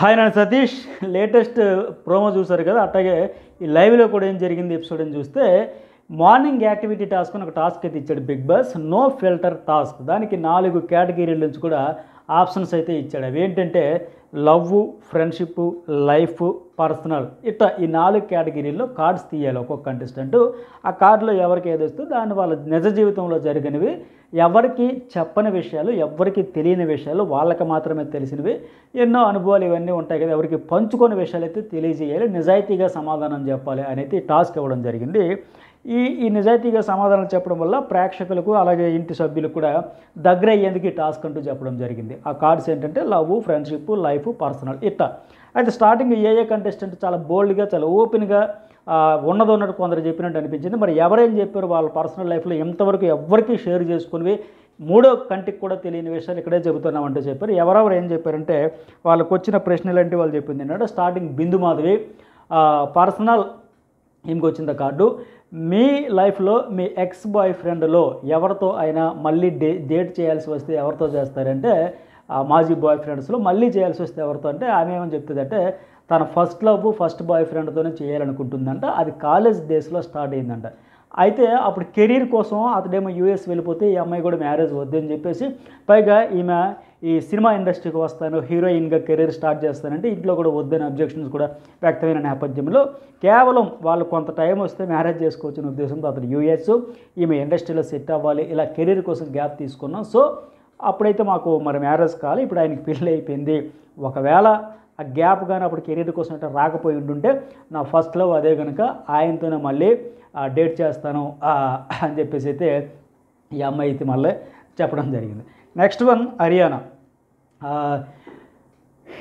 hi నా Satish latest promo చూశారు కదా అట్లాగే ఈ లైవ్లో కూడా ఏం జరిగింది ఎపిసోడ్ అని చూస్తే మార్నింగ్ యాక్టివిటీ టాస్క్ అని ఒక టాస్క్ అయితే ఇచ్చాడు Bigg Boss no filter task దానికి నాలుగు కేటగిరీల నుంచి కూడా ఆప్షన్స్ అయితే ఇచ్చాడు అవి ఏంటంటే లవ్ ఫ్రెండ్షిప్ లైఫ్ పర్సనల్ ఇట్లా ఈ నాలుగు కేటగిరీల్లో కార్డ్స్ తీయాలి ఒక్కొక్క కంటెస్టెంట్ ఆ కార్డులో ఎవరికి ఏది దాని దాన్ని వాళ్ళ నిజ జీవితంలో జరిగినవి ఎవరికి చెప్పని విషయాలు ఎవరికి తెలియని విషయాలు వాళ్ళకి మాత్రమే తెలిసినవి ఎన్నో అనుభవాలు ఇవన్నీ ఉంటాయి కదా ఎవరికి పంచుకొని విషయాలు అయితే తెలియజేయాలి నిజాయితీగా సమాధానం చెప్పాలి అనేది టాస్క్ ఇవ్వడం జరిగింది ఈ ఈ నిజాయితీగా సమాధానాలు చెప్పడం వల్ల ప్రేక్షకులకు అలాగే ఇంటి సభ్యులకు కూడా దగ్గర అయ్యేందుకు ఈ టాస్క్ అంటూ చెప్పడం జరిగింది ఆ కార్డ్స్ ఏంటంటే లవ్ ఫ్రెండ్షిప్ లైఫ్ పర్సనల్ ఇట్లా అయితే స్టార్టింగ్ ఏ ఏ కంటెస్టెంట్ చాలా బోల్డ్గా చాలా ఓపెన్గా ఉన్నదో ఉన్నట్టు కొందరు చెప్పినట్టు అనిపించింది మరి ఎవరేం చెప్పారు వాళ్ళ పర్సనల్ లైఫ్లో ఎంతవరకు ఎవరికి షేర్ చేసుకునివి మూడో కంటికి కూడా తెలియని విషయాలు ఇక్కడే చెబుతున్నామంటూ చెప్పారు ఎవరెవరు ఏం చెప్పారంటే వాళ్ళకు వచ్చిన ప్రశ్నలంటే వాళ్ళు చెప్పింది ఏంటంటే స్టార్టింగ్ బిందు మాధవి పర్సనల్ ఇంకొచ్చింది కార్డు మీ లైఫ్లో మీ ఎక్స్ బాయ్ ఫ్రెండ్లో ఎవరితో అయినా మళ్ళీ డే డేట్ చేయాల్సి వస్తే ఎవరితో చేస్తారంటే ఆ మాజీ బాయ్ ఫ్రెండ్స్లో మళ్ళీ చేయాల్సి వస్తే ఎవరితో అంటే ఆమె ఏమని చెప్తుందంటే తన ఫస్ట్ లవ్ ఫస్ట్ బాయ్ ఫ్రెండ్తోనే చేయాలనుకుంటుందంట అది కాలేజ్ డేస్లో స్టార్ట్ అయిందంట అయితే అప్పుడు కెరీర్ కోసం అతడేమో యూఎస్ వెళ్ళిపోతే ఈ అమ్మాయి కూడా మ్యారేజ్ వద్దని చెప్పేసి పైగా ఈమె ఈ సినిమా ఇండస్ట్రీకి వస్తాను హీరోయిన్గా కెరీర్ స్టార్ట్ చేస్తానంటే ఇంట్లో కూడా వద్దని అబ్జెక్షన్స్ కూడా వ్యక్తమైన నేపథ్యంలో కేవలం వాళ్ళు కొంత టైం వస్తే మ్యారేజ్ చేసుకోవచ్చు ఉద్దేశంతో అతను యూఎస్ ఈమె ఇండస్ట్రీలో సెట్ అవ్వాలి ఇలా కెరీర్ కోసం గ్యాప్ తీసుకున్నాం సో అప్పుడైతే మాకు మరి మ్యారేజ్ కావాలి ఇప్పుడు ఆయనకి పెళ్ళి అయిపోయింది ఒకవేళ ఆ గ్యాప్ కానీ అప్పుడు కెరీర్ కోసం అంటే రాకపోయి ఉండుంటే నా ఫస్ట్ లవ్ అదే కనుక ఆయనతోనే మళ్ళీ డేట్ చేస్తాను అని చెప్పేసి అయితే ఈ అమ్మాయి అయితే మళ్ళీ చెప్పడం జరిగింది నెక్స్ట్ వన్ హర్యానా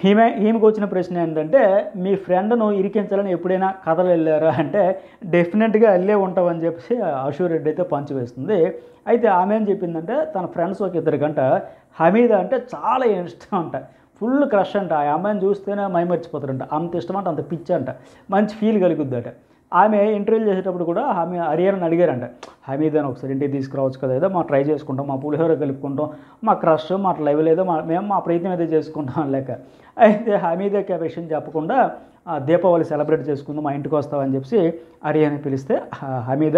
ఈమె ఈమెకు వచ్చిన ప్రశ్న ఏంటంటే మీ ఫ్రెండ్ను ఇరికించాలని ఎప్పుడైనా కథలు వెళ్ళారా అంటే డెఫినెట్గా వెళ్ళే ఉంటామని చెప్పేసి రెడ్డి అయితే పంచివేస్తుంది అయితే ఆమె ఏం చెప్పిందంటే తన ఫ్రెండ్స్ ఒక ఇద్దరు కంట హమీద అంటే చాలా ఇష్టం అంట ఫుల్ క్రష్ అంట ఆ అమ్మాయిని చూస్తేనే మైమర్చిపోతారంట అంత ఇష్టం అంట అంత పిచ్చి అంట మంచి ఫీల్ కలుగుద్దట ఆమె ఇంటర్వ్యూలు చేసేటప్పుడు కూడా ఆమె హరియాణని అడిగారంట హమీద్ అని ఒకసారి ఇంటికి తీసుకురావచ్చు కదా ఏదో మా ట్రై చేసుకుంటాం మా పులిహోర కలుపుకుంటాం మా క్రష్ మా లైవ్ ఏదో మా మేము మా ప్రయత్నం ఏదో చేసుకుంటాం లేక అయితే హమీద్ యొక్క విషయం చెప్పకుండా దీపావళి సెలబ్రేట్ చేసుకుందాం మా ఇంటికి వస్తామని చెప్పి హరియాని పిలిస్తే హమీద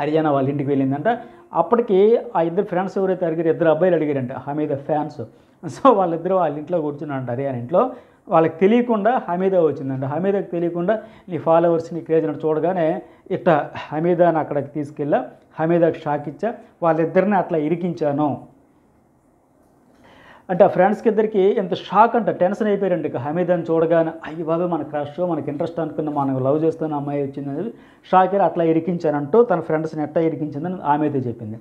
హరియానా వాళ్ళ ఇంటికి వెళ్ళిందంట అప్పటికి ఆ ఇద్దరు ఫ్రెండ్స్ ఎవరైతే అడిగారు ఇద్దరు అబ్బాయిలు అడిగారంట హమీద ఫ్యాన్స్ సో వాళ్ళిద్దరూ వాళ్ళ ఇంట్లో కూర్చున్నారంట హరియానా ఇంట్లో వాళ్ళకి తెలియకుండా హమీదా వచ్చిందండి హమీదాకి తెలియకుండా నీ ఫాలోవర్స్ నీ క్రేజ్ అని చూడగానే ఇట్ట హమీదాని అక్కడికి తీసుకెళ్ళా హమీదాకి షాక్ ఇచ్చా వాళ్ళిద్దరిని అట్లా ఇరికించాను అంటే ఆ ఫ్రెండ్స్కి ఇద్దరికి ఎంత షాక్ అంటే టెన్షన్ అయిపోయారండి ఇక హమీద్ అని చూడగానే అయ్యి బాబు మన క్రష్ మనకి ఇంట్రెస్ట్ అనుకున్న మనం లవ్ చేస్తున్న అమ్మాయి వచ్చిందని షాక్ అట్లా ఇరికించానంటూ తన ఫ్రెండ్స్ని ఎట్టా ఇరికించిందని ఆమెతో చెప్పింది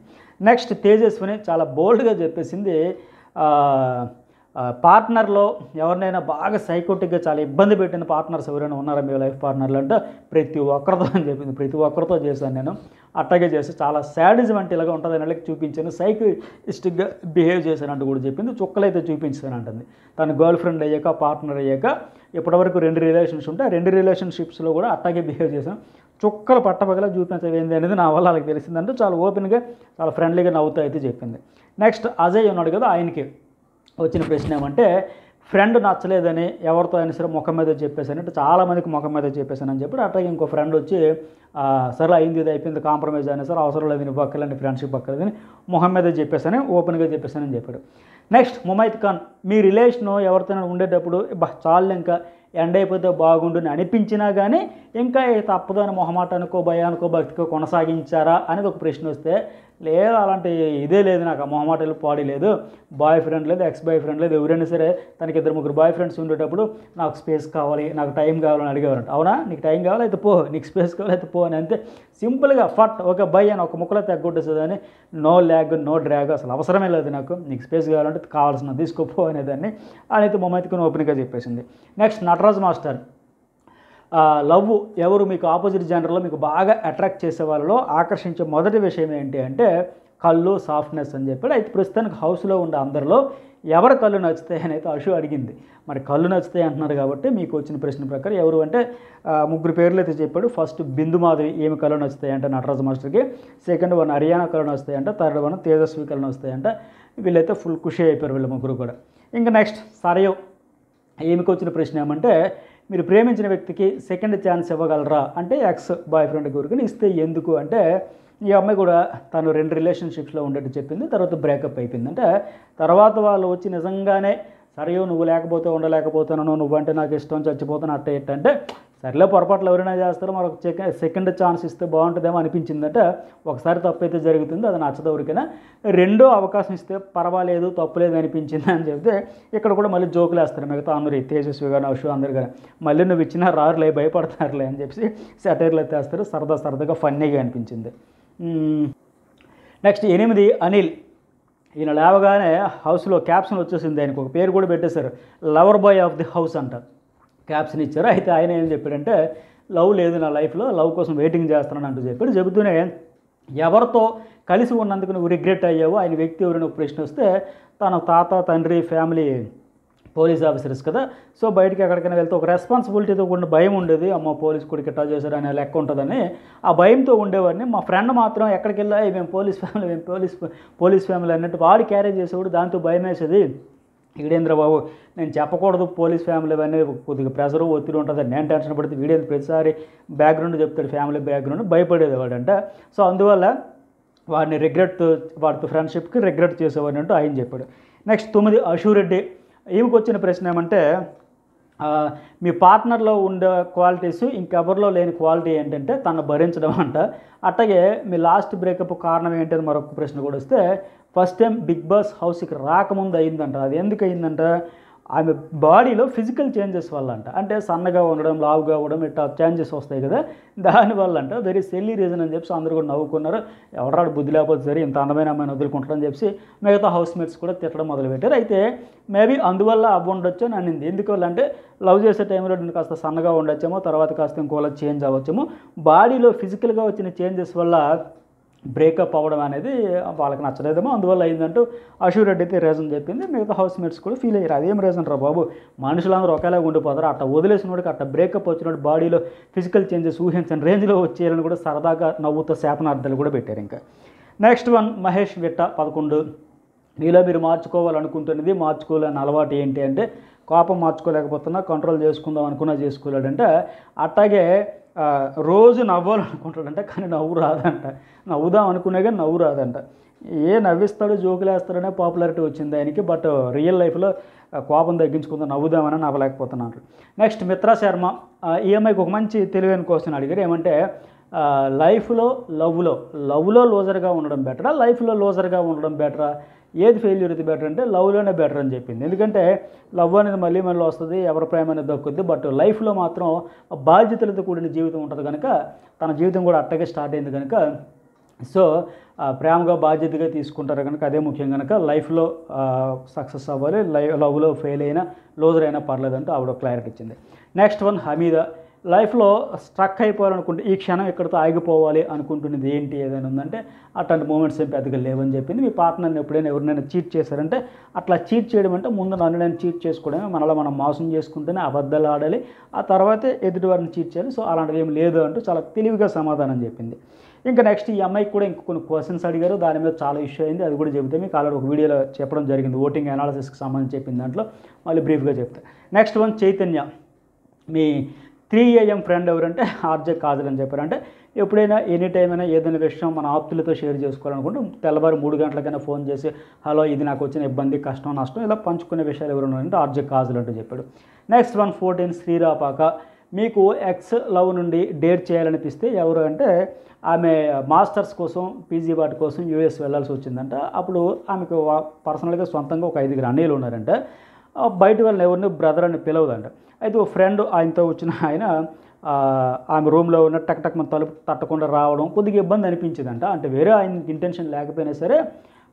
నెక్స్ట్ తేజస్విని చాలా బోల్డ్గా చెప్పేసింది పార్ట్నర్లో ఎవరినైనా బాగా సైకోటిక్గా చాలా ఇబ్బంది పెట్టిన పార్ట్నర్స్ ఎవరైనా ఉన్నారా మీ లైఫ్ పార్ట్నర్లు అంటే ప్రతి ఒక్కరితో అని చెప్పింది ప్రతి ఒక్కరితో చేశాను నేను అట్టగే చేసి చాలా శాడిజం అంటే ఇలాగ ఉంటుంది అని చూపించాను సైకిస్టిక్గా బిహేవ్ చేశానంటూ కూడా చెప్పింది చుక్కలైతే చూపించాను అంటుంది తను గర్ల్ ఫ్రెండ్ అయ్యాక పార్ట్నర్ అయ్యాక ఇప్పటివరకు రెండు రిలేషన్స్ ఉంటే రెండు రిలేషన్షిప్స్లో కూడా అట్టగే బిహేవ్ చేశాను చుక్కలు పట్టపగల చూపించడం ఏంది అనేది నా వల్ల వాళ్ళకి తెలిసిందంటే చాలా ఓపెన్గా చాలా ఫ్రెండ్లీగా నవ్వుతూ అయితే చెప్పింది నెక్స్ట్ అజయ్ ఉన్నాడు కదా ఆయనకి వచ్చిన ప్రశ్న ఏమంటే ఫ్రెండ్ నచ్చలేదని ఎవరితో అయినా సరే ముఖం మీద చెప్పేశాను అంటే చాలామందికి ముఖం మీద చెప్పేశానని చెప్పి అట్లాగే ఇంకో ఫ్రెండ్ వచ్చి సరే అయింది ఇది అయిపోయింది కాంప్రమైజ్ అయినా సరే అవసరం లేదు నీ ఫ్రెండ్షిప్ పక్కలేదని ముఖం మీద చెప్పేశాను ఓపెన్గా చెప్పేశానని చెప్పాడు నెక్స్ట్ ముమైత్ ఖాన్ మీ రిలేషన్ ఎవరితోనైనా ఉండేటప్పుడు చాలు ఇంకా ఎండ్ అయిపోతే బాగుండుని అనిపించినా కానీ ఇంకా తప్పదని మొహమాటానికో భయానికో భక్తికో కొనసాగించారా అనేది ఒక ప్రశ్న వస్తే లేదు అలాంటి ఇదే లేదు నాకు ఆ మొహమాటలు పాడి లేదు బాయ్ ఫ్రెండ్ లేదు ఎక్స్ బాయ్ ఫ్రెండ్ లేదు ఎవరైనా సరే తనకి ఇద్దరు ముగ్గురు బాయ్ ఫ్రెండ్స్ ఉండేటప్పుడు నాకు స్పేస్ కావాలి నాకు టైం కావాలని అడిగేవారంట అవునా నీకు టైం కావాలి అయితే పో నీకు స్పేస్ కావాలి అయితే పో అని అంతే సింపుల్గా ఫట్ ఒక బై అని ఒక ముక్కలో తెగ్గొట్టేసేదాన్ని నో ల్యాగ్ నో డ్రాగ్ అసలు అవసరమే లేదు నాకు నీకు స్పేస్ కావాలంటే కావాల్సిన తీసుకోపో అనేదాన్ని అయితే మొమ్మ ఎత్తుకుని ఓపెన్గా చెప్పేసింది నెక్స్ట్ నటరాజ్ మాస్టర్ లవ్ ఎవరు మీకు ఆపోజిట్ జనరల్లో మీకు బాగా అట్రాక్ట్ చేసే వాళ్ళలో ఆకర్షించే మొదటి విషయం ఏంటి అంటే కళ్ళు సాఫ్ట్నెస్ అని చెప్పాడు అయితే ప్రస్తుతానికి హౌస్లో ఉండే అందరిలో ఎవరు కళ్ళు నచ్చుతాయి అని అయితే అషు అడిగింది మరి కళ్ళు నచ్చుతాయి అంటున్నారు కాబట్టి మీకు వచ్చిన ప్రశ్న ప్రకారం ఎవరు అంటే ముగ్గురు పేర్లు అయితే చెప్పాడు ఫస్ట్ బిందు మాధవి ఏమి కళ్ళు నచ్చుతాయి అంటే నటరాజు మాస్టర్కి సెకండ్ వన్ హర్యానా కళ్ళు నచ్చుతాయి అంటే థర్డ్ వన్ తేజస్వి కళ్ళు నచ్చుతాయి అంటే వీళ్ళైతే ఫుల్ ఖుషి అయిపోయారు వీళ్ళ ముగ్గురు కూడా ఇంకా నెక్స్ట్ సరయో ఏమికి వచ్చిన ప్రశ్న ఏమంటే మీరు ప్రేమించిన వ్యక్తికి సెకండ్ ఛాన్స్ ఇవ్వగలరా అంటే ఎక్స్ బాయ్ ఫ్రెండ్ గురికి ఇస్తే ఎందుకు అంటే ఈ అమ్మాయి కూడా తను రెండు రిలేషన్షిప్స్లో ఉండేట్టు చెప్పింది తర్వాత బ్రేకప్ అయిపోయింది అంటే తర్వాత వాళ్ళు వచ్చి నిజంగానే సరే నువ్వు లేకపోతే ఉండలేకపోతున్నాను నువ్వంటే నాకు ఇష్టం చచ్చిపోతాను అట్ట ఏంటంటే సరేలే పొరపాట్లు ఎవరైనా చేస్తారో మరొక చెక సెకండ్ ఛాన్స్ ఇస్తే బాగుంటుందేమో అనిపించిందంటే ఒకసారి తప్పు అయితే జరుగుతుంది అది నచ్చదు ఎవరికైనా రెండో అవకాశం ఇస్తే పర్వాలేదు తప్పులేదు అనిపించింది అని చెప్తే ఇక్కడ కూడా మళ్ళీ జోకులు వేస్తారు మిగతా అందరూ తేజస్వి గారు అశు అందరు కానీ మళ్ళీ నువ్వు ఇచ్చినా రారులే భయపడతారులే అని చెప్పి సెటైర్లు ఎత్తేస్తారు సరదా సరదాగా ఫన్నీగా అనిపించింది నెక్స్ట్ ఎనిమిది అనిల్ ఈయన లేవగానే హౌస్లో క్యాప్షన్ వచ్చేసింది ఆయనకు ఒక పేరు కూడా పెట్టేశారు lover boy of the house అంట క్యాప్షన్ ఇచ్చారు అయితే ఆయన ఏం చెప్పాడంటే లవ్ లేదు నా లైఫ్లో లవ్ కోసం వెయిటింగ్ చేస్తున్నాను అంటూ చెప్పాడు చెబుతూనే ఎవరితో కలిసి ఉన్నందుకు నువ్వు రిగ్రెట్ అయ్యావో ఆయన వ్యక్తి ఎవరైనా ప్రశ్న వస్తే తన తాత తండ్రి ఫ్యామిలీ పోలీస్ ఆఫీసర్స్ కదా సో బయటికి ఎక్కడికైనా వెళ్తే ఒక రెస్పాన్సిబిలిటీతో కూడిన భయం ఉండేది అమ్మ పోలీస్ కూడా కిట్టా చేశారు అనే లెక్క ఉంటుందని ఆ భయంతో ఉండేవాడిని మా ఫ్రెండ్ మాత్రం ఎక్కడికి వెళ్ళా మేము పోలీస్ ఫ్యామిలీ మేము పోలీస్ పోలీస్ ఫ్యామిలీ అన్నట్టు వాడు క్యారేజ్ చేసేవాడు దాంతో భయం వేసేది వీడేంద్ర బాబు నేను చెప్పకూడదు పోలీస్ ఫ్యామిలీ అనేది కొద్దిగా ప్రెషర్ ఒత్తిడి ఉంటుంది నేను టెన్షన్ పడితే వీడేంద్ర ప్రతిసారి బ్యాక్గ్రౌండ్ చెప్తాడు ఫ్యామిలీ బ్యాక్గ్రౌండ్ భయపడేది వాడంట సో అందువల్ల వాడిని రిగ్రెట్ వాడితో ఫ్రెండ్షిప్కి రిగ్రెట్ చేసేవాడిని అంటూ ఆయన చెప్పాడు నెక్స్ట్ తొమ్మిది అశూరెడ్డి ఈమెకు వచ్చిన ప్రశ్న ఏమంటే మీ పార్ట్నర్లో ఉండే క్వాలిటీస్ ఇంకెవరిలో లేని క్వాలిటీ ఏంటంటే తను భరించడం అంట అట్లాగే మీ లాస్ట్ బ్రేకప్ కారణం ఏంటి అని మరొక ప్రశ్న కూడా వస్తే ఫస్ట్ టైం బిగ్ బాస్ హౌస్కి రాకముందు అయిందంట అది ఎందుకు అయిందంటే ఆమె బాడీలో ఫిజికల్ చేంజెస్ వల్ల అంట అంటే సన్నగా ఉండడం లావుగా అవ్వడం ఇట్లా చేంజెస్ వస్తాయి కదా దానివల్ల అంట వెరీ సెల్లీ రీజన్ అని చెప్పి అందరూ కూడా నవ్వుకున్నారు ఎవరాడు బుద్ధి లేకపోతే సరే ఇంత అందమైన అమ్మాయిని వదులుకుంటారని చెప్పి మిగతా హౌస్ మేట్స్ కూడా తిట్టడం మొదలుపెట్టారు అయితే మేబీ అందువల్ల అవ్వండొచ్చు అని అనింది ఎందువల్ల అంటే లవ్ చేసే టైంలో నేను కాస్త సన్నగా ఉండొచ్చేమో తర్వాత కాస్త ఇంకోలా చేంజ్ అవ్వచ్చేమో బాడీలో ఫిజికల్గా వచ్చిన చేంజెస్ వల్ల బ్రేకప్ అవ్వడం అనేది వాళ్ళకి నచ్చలేదేమో అందువల్ల అయిందంటూ రెడ్డి అయితే రీజన్ చెప్పింది మిగతా హౌస్ మేట్స్ కూడా ఫీల్ అయ్యారు అదేం రీజన్ రా బాబు మనుషులందరూ ఒకేలా ఉండిపోతారు అట్ట వదిలేసిన వాడికి అట్ట బ్రేకప్ వచ్చినట్టు బాడీలో ఫిజికల్ చేంజెస్ ఊహించని రేంజ్లో వచ్చేయాలని కూడా సరదాగా నవ్వుతో శాపనార్థాలు కూడా పెట్టారు ఇంకా నెక్స్ట్ వన్ మహేష్ విట్ట పదకొండు మీలో మీరు మార్చుకోవాలనుకుంటున్నది మార్చుకోలేని అలవాటు ఏంటి అంటే కోపం మార్చుకోలేకపోతున్నా కంట్రోల్ చేసుకుందాం అనుకున్నా చేసుకోలేడంటే అట్లాగే రోజు నవ్వాలనుకుంటాడంటే కానీ నవ్వు రాదంట నవ్వుదాం అనుకునే కానీ నవ్వు రాదంట ఏ నవ్విస్తాడు జోకులేస్తాడనే పాపులారిటీ వచ్చింది ఆయనకి బట్ రియల్ లైఫ్లో కోపం తగ్గించుకుందాం నవ్వుదామని నవ్వలేకపోతున్నాను నెక్స్ట్ మిత్రా శర్మ ఈఎంఐకి ఒక మంచి తెలివైన క్వశ్చన్ అడిగారు ఏమంటే లైఫ్లో లవ్లో లవ్లో లూజర్గా ఉండడం బెటరా లైఫ్లో లూజర్గా ఉండడం బెటరా ఏది ఫెయిల్యూర్ అయితే బెటర్ అంటే లవ్లోనే బెటర్ అని చెప్పింది ఎందుకంటే లవ్ అనేది మళ్ళీ మనలో వస్తుంది ఎవరి ప్రేమ అనేది దక్కుద్ది బట్ లైఫ్లో మాత్రం బాధ్యతలతో కూడిన జీవితం ఉంటుంది కనుక తన జీవితం కూడా అట్టగే స్టార్ట్ అయింది కనుక సో ప్రేమగా బాధ్యతగా తీసుకుంటారు కనుక అదే ముఖ్యం కనుక లైఫ్లో సక్సెస్ అవ్వాలి లైవ్ లవ్లో ఫెయిల్ అయినా లోజర్ అయినా పర్లేదంటూ ఆవిడ క్లారిటీ ఇచ్చింది నెక్స్ట్ వన్ హమీదా లైఫ్లో స్ట్రక్ అయిపోవాలనుకుంటే ఈ క్షణం ఇక్కడితో ఆగిపోవాలి అనుకుంటున్నది ఏంటి ఏదైనా ఉందంటే అట్లాంటి మూమెంట్స్ ఏం పెద్దగా లేవని చెప్పింది మీ పార్ట్నర్ని ఎప్పుడైనా ఎవరినైనా చీట్ చేశారంటే అట్లా చీట్ చేయడం అంటే ముందు నన్ను నేను చీట్ చేసుకోవడమే మనలో మనం మోసం చేసుకుంటేనే అబద్ధాలు ఆడాలి ఆ తర్వాతే ఎదుటి వారిని చీట్ చేయాలి సో అలాంటిది ఏం లేదు అంటూ చాలా తెలివిగా సమాధానం చెప్పింది ఇంకా నెక్స్ట్ ఈ అమ్మాయికి కూడా ఇంక కొన్ని క్వశ్చన్స్ అడిగారు దాని మీద చాలా ఇష్యూ అయింది అది కూడా చెబితే మీకు ఆల్రెడీ ఒక వీడియోలో చెప్పడం జరిగింది ఓటింగ్ అనాలిసిస్కి సంబంధించి చెప్పిన దాంట్లో మళ్ళీ బ్రీఫ్గా చెప్తా నెక్స్ట్ వన్ చైతన్య మీ త్రీ ఏఎం ఫ్రెండ్ ఎవరంటే ఆర్జే కాజల్ అని చెప్పారు అంటే ఎప్పుడైనా ఎనీ టైం అయినా ఏదైనా విషయం మన ఆప్తులతో షేర్ చేసుకోవాలనుకుంటే తెల్లవారు మూడు గంటలకైనా ఫోన్ చేసి హలో ఇది నాకు వచ్చిన ఇబ్బంది కష్టం నష్టం ఇలా పంచుకునే విషయాలు ఎవరు ఉన్నారంటే ఆర్జే కాజల్ అంటూ చెప్పాడు నెక్స్ట్ వన్ ఫోర్టీన్ శ్రీరాపాక మీకు ఎక్స్ లవ్ నుండి డేట్ చేయాలనిపిస్తే ఎవరు అంటే ఆమె మాస్టర్స్ కోసం పీజీ వాటి కోసం యూఎస్ వెళ్ళాల్సి వచ్చిందంట అప్పుడు ఆమెకు పర్సనల్గా సొంతంగా ఒక ఐదుగురు అన్నయ్యలు ఉన్నారంటే బయట వాళ్ళని ఎవరిని బ్రదర్ అని పిలవదంట అయితే ఓ ఫ్రెండ్ ఆయనతో వచ్చిన ఆయన ఆమె రూమ్లో ఉన్న టక్ టక్ మన తలుపు తట్టకుండా రావడం కొద్దిగా ఇబ్బంది అనిపించిందంట అంటే వేరే ఆయనకి ఇంటెన్షన్ లేకపోయినా సరే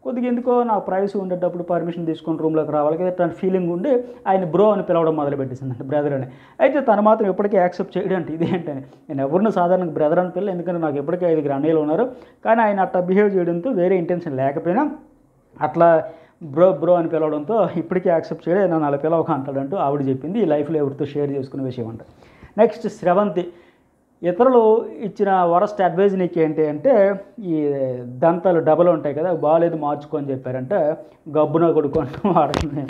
కొద్దిగా ఎందుకో నాకు ప్రైవసీ ఉండేటప్పుడు పర్మిషన్ తీసుకొని రూమ్లోకి రావాలి కదా తన ఫీలింగ్ ఉండి ఆయన బ్రో అని పిలవడం మొదలుపెట్టేసిందంట బ్రదర్ అని అయితే తను మాత్రం ఎప్పటికీ యాక్సెప్ట్ చేయడం అంటే ఇదేంటని నేను ఎవరిని సాధారణంగా బ్రదర్ అని పిల్ల ఎందుకంటే నాకు ఎప్పటికీ ఐదుగురు అన్నయ్యలు ఉన్నారు కానీ ఆయన అట్లా బిహేవ్ చేయడంతో వేరే ఇంటెన్షన్ లేకపోయినా అట్లా బ్రో బ్రో అని పిలవడంతో ఇప్పటికీ యాక్సెప్ట్ చేయడే నన్ను అలా పిలవక అంటాడంటూ ఆవిడ చెప్పింది ఈ లైఫ్లో ఎవరితో షేర్ చేసుకునే విషయం అంట నెక్స్ట్ శ్రవంతి ఇతరులు ఇచ్చిన వరస్ట్ అడ్వైజ్ నీకు ఏంటి అంటే ఈ దంతాలు డబల్ ఉంటాయి కదా బాగాలేదు మార్చుకో అని చెప్పారంటే గబ్బున కొడుకుంటూ వాడుతుంది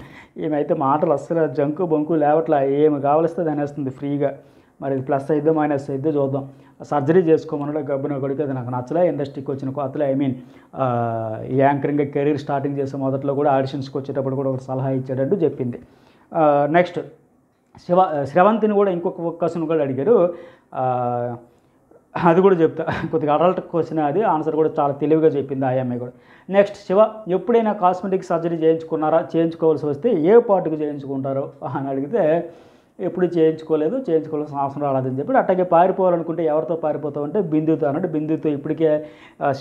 ఏమైతే మాటలు అస్సలు జంకు బొంకు లేవట్లా ఏమి కావలిస్తే దాని వేస్తుంది ఫ్రీగా మరి ప్లస్ అయితే మైనస్ అయితే చూద్దాం సర్జరీ చేసుకోమన్నాడు గబ్బున కొడుకు అది నాకు నచ్చలే ఇండస్ట్రీకి వచ్చిన కొత్తలో I mean anchoring career starting చేసే మొదట్లో కూడా ఆడిషన్స్కి వచ్చేటప్పుడు కూడా ఒక సలహా ఇచ్చాడంటూ చెప్పింది నెక్స్ట్ శివ శ్రవంతిని కూడా ఇంకొక క్వశ్చన్ కూడా అడిగారు అది కూడా చెప్తా కొద్దిగా అడల్ట్ క్వశ్చన్ అది ఆన్సర్ కూడా చాలా తెలివిగా చెప్పింది ఆ అమ్మాయి కూడా నెక్స్ట్ శివ ఎప్పుడైనా కాస్మెటిక్ సర్జరీ చేయించుకున్నారా చేయించుకోవాల్సి వస్తే ఏ పార్ట్కు చేయించుకుంటారో అని అడిగితే ఎప్పుడు చేయించుకోలేదు చేయించుకోవాల్సిన అవసరం రాలేదని చెప్పి అట్టగే పారిపోవాలనుకుంటే ఎవరితో పారిపోతావు అంటే బిందుతో అన్నట్టు బిందుతో ఇప్పటికే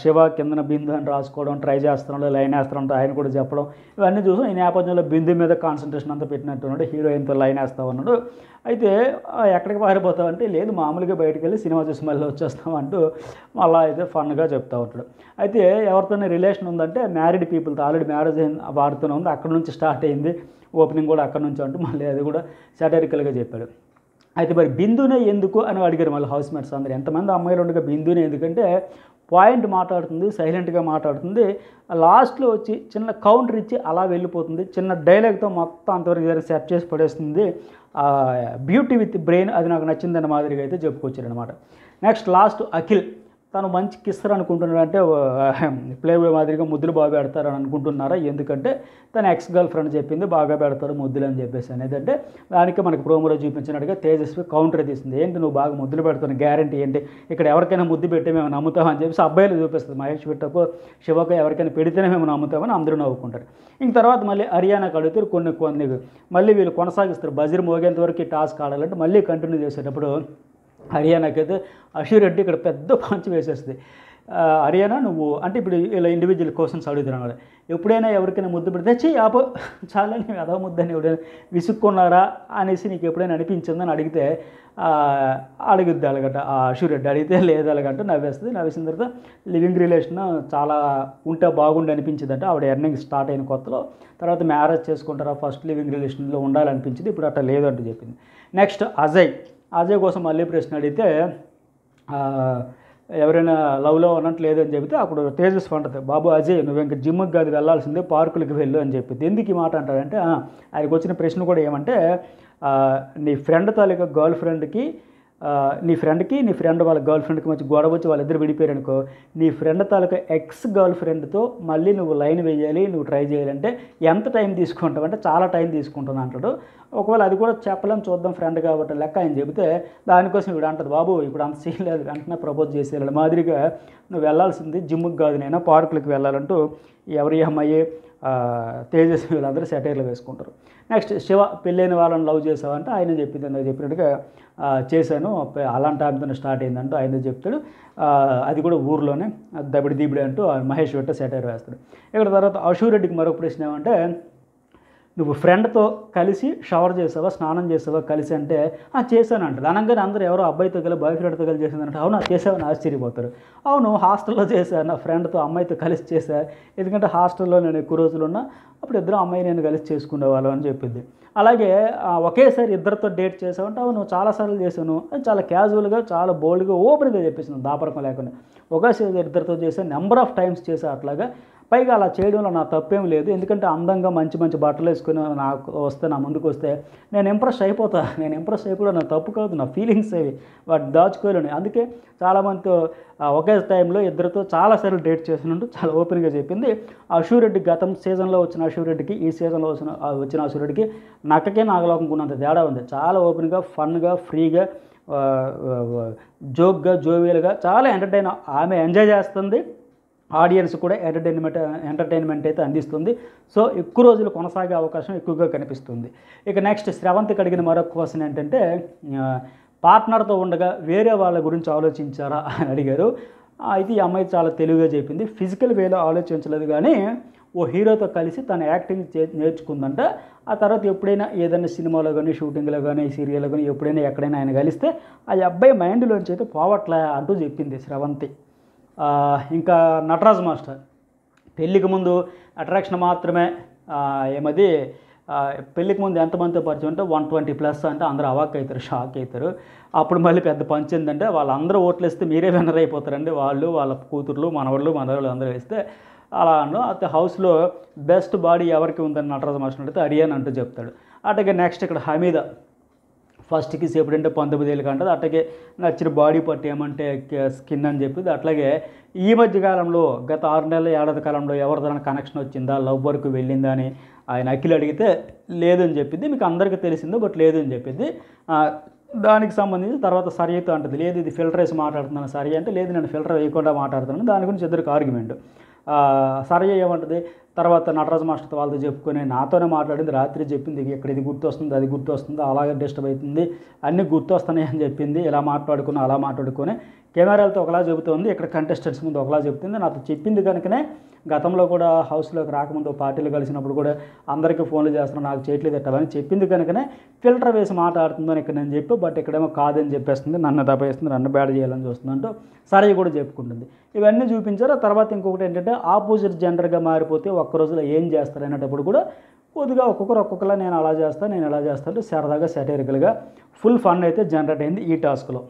శివ కిందన బిందు అని రాసుకోవడం ట్రై చేస్తున్నాడు లైన్ వేస్తున్నాడు ఆయన కూడా చెప్పడం ఇవన్నీ చూసాం ఈ నేపథ్యంలో బిందు మీద కాన్సన్ట్రేషన్ అంతా పెట్టినట్టు ఉన్నాడు హీరోయిన్తో లైన్ వేస్తావు అన్నాడు అయితే ఎక్కడికి పారిపోతావు అంటే లేదు మామూలుగా బయటకు వెళ్ళి సినిమా చూసి మళ్ళీ వచ్చేస్తాం అంటూ మళ్ళీ అయితే ఫన్గా చెప్తా ఉంటాడు అయితే ఎవరితోనే రిలేషన్ ఉందంటే మ్యారీడ్ పీపుల్తో ఆల్రెడీ మ్యారేజ్ వారితోనే ఉంది అక్కడ నుంచి స్టార్ట్ అయింది ఓపెనింగ్ కూడా అక్కడ నుంచి అంటూ మళ్ళీ అది కూడా సాటరికల్గా చెప్పాడు అయితే మరి బిందునే ఎందుకు అని అడిగారు మళ్ళీ హౌస్ మేట్స్ అందరూ ఎంతమంది అమ్మాయిలు ఉండగా బిందునే ఎందుకంటే పాయింట్ మాట్లాడుతుంది సైలెంట్గా మాట్లాడుతుంది లాస్ట్లో వచ్చి చిన్న కౌంటర్ ఇచ్చి అలా వెళ్ళిపోతుంది చిన్న డైలాగ్తో మొత్తం అంతవరకు సెట్ చేసి పడేస్తుంది బ్యూటీ విత్ బ్రెయిన్ అది నాకు నచ్చిందన్న మాదిరిగా అయితే అనమాట నెక్స్ట్ లాస్ట్ అఖిల్ తను మంచి కిస్సర్ అనుకుంటున్నాడు అంటే ప్లేవే మాదిరిగా ముద్దులు బాగా పెడతారని అనుకుంటున్నారా ఎందుకంటే తన ఎక్స్ గర్ల్ ఫ్రెండ్ చెప్పింది బాగా పెడతారు ముద్దులు అని చెప్పేసి అనేది అంటే దానికి మనకు ప్రోమోలో చూపించినట్టుగా తేజస్వి కౌంటర్ తీసింది ఏంటి నువ్వు బాగా ముద్దులు పెడతాను గ్యారంటీ ఏంటి ఇక్కడ ఎవరికైనా ముద్దు పెట్టి మేము నమ్ముతామని చెప్పేసి అబ్బాయిలు చూపిస్తుంది మహేష్ పెట్టకు శివకు ఎవరికైనా పెడితేనే మేము నమ్ముతామని అందరూ నవ్వుకుంటారు ఇంక తర్వాత మళ్ళీ హర్యానా కడుగుతారు కొన్ని కొన్ని మళ్ళీ వీళ్ళు కొనసాగిస్తారు బజర్ మోగేంత వరకు టాస్క్ ఆడాలంటే మళ్ళీ కంటిన్యూ చేసేటప్పుడు అయితే అషూర్ రెడ్డి ఇక్కడ పెద్ద పంచ్ వేసేస్తుంది హర్యానా నువ్వు అంటే ఇప్పుడు ఇలా ఇండివిజువల్ క్వశ్చన్స్ అడుగుతున్నాడు ఎప్పుడైనా ఎవరికైనా ముద్దు పెడితే చెయ్యి ఆపో చాలా నీ ఎదో ముద్దని ఎవడైనా విసుక్కున్నారా అనేసి నీకు ఎప్పుడైనా అనిపించిందని అడిగితే అడుగుద్ది అలాగట ఆ రెడ్డి అడిగితే లేదు అలాగంట నవ్వేస్తుంది నవ్వేసిన తర్వాత లివింగ్ రిలేషన్ చాలా ఉంటే బాగుండి అనిపించిందంట ఆవిడ ఎర్నింగ్ స్టార్ట్ అయిన కొత్తలో తర్వాత మ్యారేజ్ చేసుకుంటారా ఫస్ట్ లివింగ్ రిలేషన్లో ఉండాలనిపించింది ఇప్పుడు అట్లా లేదు అంటూ చెప్పింది నెక్స్ట్ అజయ్ అజయ్ కోసం మళ్ళీ ప్రశ్న అడిగితే ఎవరైనా లవ్లో ఉన్నట్లేదు అని చెబితే అప్పుడు తేజస్ అంటది బాబు అజయ్ నువ్వు ఇంకా జిమ్కి కాదు వెళ్ళాల్సిందే పార్కులకి వెళ్ళు అని చెప్పింది ఎందుకు ఈ మాట అంటారంటే ఆయనకు వచ్చిన ప్రశ్న కూడా ఏమంటే నీ ఫ్రెండ్ తాలూకా గర్ల్ ఫ్రెండ్కి నీ ఫ్రెండ్కి నీ ఫ్రెండ్ వాళ్ళ గర్ల్ ఫ్రెండ్కి మంచి గొడవ వచ్చి వాళ్ళిద్దరు విడిపోయారనుకో నీ ఫ్రెండ్ తాలూకా ఎక్స్ గర్ల్ ఫ్రెండ్తో మళ్ళీ నువ్వు లైన్ వేయాలి నువ్వు ట్రై చేయాలంటే ఎంత టైం తీసుకుంటావు అంటే చాలా టైం తీసుకుంటాను అంటాడు ఒకవేళ అది కూడా చెప్పలేం చూద్దాం ఫ్రెండ్ కాబట్టి లెక్క ఆయన చెబితే దానికోసం ఇప్పుడు అంటది బాబు ఇప్పుడు అంత సీన్ లేదు వెంటనే ప్రపోజ్ చేసేయాలి మాదిరిగా నువ్వు వెళ్ళాల్సింది జిమ్కి కాదు నేను పార్కులకు వెళ్ళాలంటూ ఎవరి అమ్మాయి తేజస్వి వీళ్ళందరూ సెటైర్లు వేసుకుంటారు నెక్స్ట్ శివ పెళ్ళైన వాళ్ళని లవ్ చేసావంటే ఆయన చెప్పింది ఇందాక చెప్పినట్టుగా చేశాను అలాంటి ఆమెతో స్టార్ట్ అయిందంటూ ఆయన చెప్తాడు అది కూడా ఊర్లోనే దబిడి దీబిడి అంటూ మహేష్ వెట్ట సెటైర్ వేస్తాడు ఇక్కడ తర్వాత అశూరెడ్డికి మరొక ప్రశ్న ఏమంటే నువ్వు ఫ్రెండ్తో కలిసి షవర్ చేసావా స్నానం చేసావా కలిసి అంటే చేశాను అంటారు అనగానే అందరూ ఎవరో అబ్బాయితో కలిసి బాయ్ ఫ్రెండ్తో కలిసి చేసిందంటే అవును చేసావని ఆశ్చర్యపోతారు అవును హాస్టల్లో చేశాను నా ఫ్రెండ్తో అమ్మాయితో కలిసి చేశా ఎందుకంటే హాస్టల్లో నేను ఎక్కువ రోజులు ఉన్నా అప్పుడు ఇద్దరు అమ్మాయి నేను కలిసి చేసుకునేవాళ్ళం అని చెప్పింది అలాగే ఒకేసారి ఇద్దరితో డేట్ చేసావంటే అవును చాలాసార్లు చేశాను చాలా క్యాజువల్గా చాలా బోల్డ్గా ఓపెన్గా చెప్పేసింది దాపరకం లేకుండా ఒకేసారి ఇద్దరితో చేశాను నెంబర్ ఆఫ్ టైమ్స్ చేశా అట్లాగా పైగా అలా చేయడంలో నా తప్పేం లేదు ఎందుకంటే అందంగా మంచి మంచి బట్టలు వేసుకుని నాకు వస్తే నా ముందుకు వస్తే నేను ఇంప్రెస్ అయిపోతా నేను ఇంప్రెస్ అయిపోవడం నా తప్పు కాదు నా ఫీలింగ్స్ అవి వాటిని దాచుకోలేను అందుకే చాలామందితో ఒకే టైంలో ఇద్దరితో చాలా సార్లు డేట్ చేసినట్టు చాలా ఓపెన్గా చెప్పింది అశూరెడ్డి గతం సీజన్లో వచ్చిన అశూరెడ్డికి ఈ సీజన్లో వచ్చిన వచ్చిన అశూరెడ్డికి నక్కకే నాగలోకం తేడా ఉంది చాలా ఓపెన్గా ఫన్గా ఫ్రీగా జోక్గా జోవియల్గా చాలా ఎంటర్టైన్ ఆమె ఎంజాయ్ చేస్తుంది ఆడియన్స్ కూడా ఎంటర్టైన్మెంట్ ఎంటర్టైన్మెంట్ అయితే అందిస్తుంది సో ఎక్కువ రోజులు కొనసాగే అవకాశం ఎక్కువగా కనిపిస్తుంది ఇక నెక్స్ట్ శ్రవంత్కి అడిగిన మరొక క్వశ్చన్ ఏంటంటే పార్ట్నర్తో ఉండగా వేరే వాళ్ళ గురించి ఆలోచించారా అని అడిగారు అయితే ఈ అమ్మాయి చాలా తెలివిగా చెప్పింది ఫిజికల్ వేలో ఆలోచించలేదు కానీ ఓ హీరోతో కలిసి తన యాక్టింగ్ నేర్చుకుందంట ఆ తర్వాత ఎప్పుడైనా ఏదైనా సినిమాలో కానీ షూటింగ్లో కానీ సీరియల్లో కానీ ఎప్పుడైనా ఎక్కడైనా ఆయన కలిస్తే ఆ అబ్బాయి మైండ్లోంచి అయితే పోవట్లే అంటూ చెప్పింది శ్రవంతి ఇంకా నటరాజ్ మాస్టర్ పెళ్ళికి ముందు అట్రాక్షన్ మాత్రమే ఏమది పెళ్ళికి ముందు ఎంతమందితో పరిచయం అంటే వన్ ట్వంటీ ప్లస్ అంటే అందరూ అవాక్ అవుతారు షాక్ అవుతారు అప్పుడు మళ్ళీ పెద్ద పంచ్ ఏంటంటే వాళ్ళందరూ ఓట్లు వేస్తే మీరే విన్నర్ అయిపోతారండి వాళ్ళు వాళ్ళ కూతుర్లు మనవాళ్ళు మనవాళ్ళు అందరూ వేస్తే అలా అన్నాడు అయితే హౌస్లో బెస్ట్ బాడీ ఎవరికి ఉందని నటరాజ మాస్టర్ అంటే అడియాన్ అంటూ చెప్తాడు అట్లాగే నెక్స్ట్ ఇక్కడ హమీద ఫస్ట్కి సేపు అంటే పంతొమ్మిది ఏళ్ళు కంటది అట్లాగే నచ్చిన బాడీ పార్ట్ ఏమంటే స్కిన్ అని చెప్పింది అట్లాగే ఈ మధ్య కాలంలో గత ఆరు నెలల ఏడాది కాలంలో ఎవరిదైనా కనెక్షన్ వచ్చిందా లవ్ వరకు వెళ్ళిందా అని ఆయన అఖిల్ అడిగితే లేదని చెప్పింది మీకు అందరికీ తెలిసిందో బట్ లేదని చెప్పింది దానికి సంబంధించి తర్వాత సరియుతో అంటది లేదు ఇది ఫిల్టర్ వేసి మాట్లాడుతున్నాను సరి అంటే లేదు నేను ఫిల్టర్ వేయకుండా మాట్లాడుతున్నాను దాని గురించి ఇద్దరికి ఆర్గ్యుమెంట్ సరే ఏమంటుంది తర్వాత నటరాజు మాస్టర్తో వాళ్ళతో చెప్పుకొని నాతోనే మాట్లాడింది రాత్రి చెప్పింది ఎక్కడ ఇది గుర్తొస్తుంది అది గుర్తొస్తుంది అలాగే డిస్టర్బ్ అవుతుంది అన్నీ గుర్తొస్తున్నాయి అని చెప్పింది ఇలా మాట్లాడుకుని అలా మాట్లాడుకొని కెమెరాలతో ఒకలా చెబుతోంది ఇక్కడ కంటెస్టెంట్స్ ముందు ఒకలా చెబుతుంది నాతో చెప్పింది కనుకనే గతంలో కూడా హౌస్లోకి రాకముందు పార్టీలు కలిసినప్పుడు కూడా అందరికీ ఫోన్లు చేస్తున్నా నాకు చేయట్లేదు ఎట్టవని చెప్పింది కనుకనే ఫిల్టర్ వేసి మాట్లాడుతుందని ఇక్కడ నేను చెప్పి బట్ ఇక్కడేమో కాదని చెప్పేస్తుంది నన్ను దబాయిస్తుంది నన్ను బ్యాడ్ చేయాలని చూస్తుంది అంటూ సరే కూడా చెప్పుకుంటుంది ఇవన్నీ చూపించారు తర్వాత ఇంకొకటి ఏంటంటే ఆపోజిట్ జెండర్గా మారిపోతే ఒక్క రోజులో ఏం చేస్తారు అనేటప్పుడు కూడా కొద్దిగా ఒక్కొక్కరు ఒక్కొక్కలా నేను అలా చేస్తాను నేను ఎలా చేస్తాను సరదాగా సెటరికల్గా ఫుల్ ఫండ్ అయితే జనరేట్ అయింది ఈ టాస్క్లో